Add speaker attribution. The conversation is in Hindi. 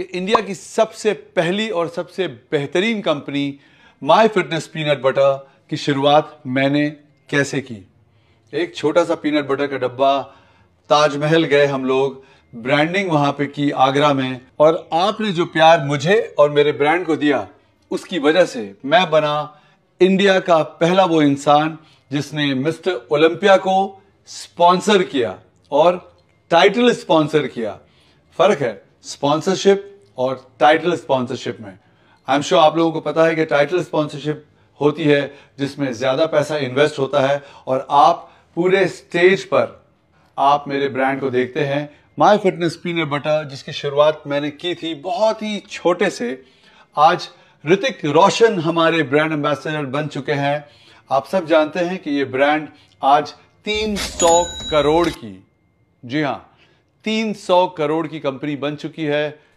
Speaker 1: कि इंडिया की सबसे पहली और सबसे बेहतरीन company my fitness peanut butter की शुरुआत मैंने कैसे की एक छोटा सा पीनट बटर का डब्बा ताजमहल गए हम लोग ब्रांडिंग वहां पे की आगरा में और आपने जो प्यार मुझे और मेरे ब्रांड को दिया उसकी वजह से मैं बना इंडिया का पहला वो इंसान जिसने मिस्टर ओलंपिया को स्पॉन्सर किया और टाइटल स्पॉन्सर किया फर्क है स्पॉन्सरशिप और टाइटल स्पॉन्सरशिप में आई एम श्योर आप लोगों को पता है कि टाइटल स्पॉन्सरशिप होती है जिसमें ज़्यादा पैसा इन्वेस्ट होता है और आप पूरे स्टेज पर आप मेरे ब्रांड को देखते हैं माय फिटनेस पीनट बटर जिसकी शुरुआत मैंने की थी बहुत ही छोटे से आज ऋतिक रोशन हमारे ब्रांड एम्बेसडर बन चुके हैं आप सब जानते हैं कि ये ब्रांड आज 300 करोड़ की जी हाँ 300 करोड़ की कंपनी बन चुकी है